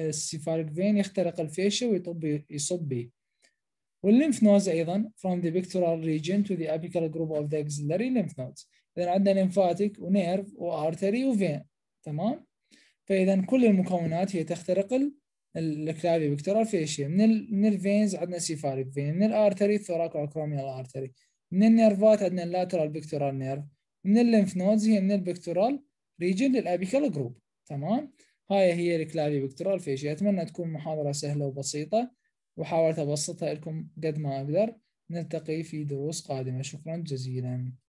السيفاليك فين يخترق الفيشيا ويطب يصب والليمف نودز ايضا from the pectoral region to the apical group of the axillary lymph nodes اذا عندنا ليمفاتيك ونيرف وارتري وفين تمام فاذا كل المكونات هي تخترق الكلافي بكتورال فيشيا من ال من الفينز عندنا سيفاليك فين من الارتري الثوراكوكروميال ارتري من النيرفات عندنا اللاترال بكتورال نيرف من الليمف نودز هي من البكتورال ريجن للابيكال جروب تمام هاي هي الكلافي بكتورال فيشيا اتمنى تكون محاضره سهله وبسيطه وحاولت أبسطها لكم قد ما أقدر نلتقي في دروس قادمة شكرا جزيلا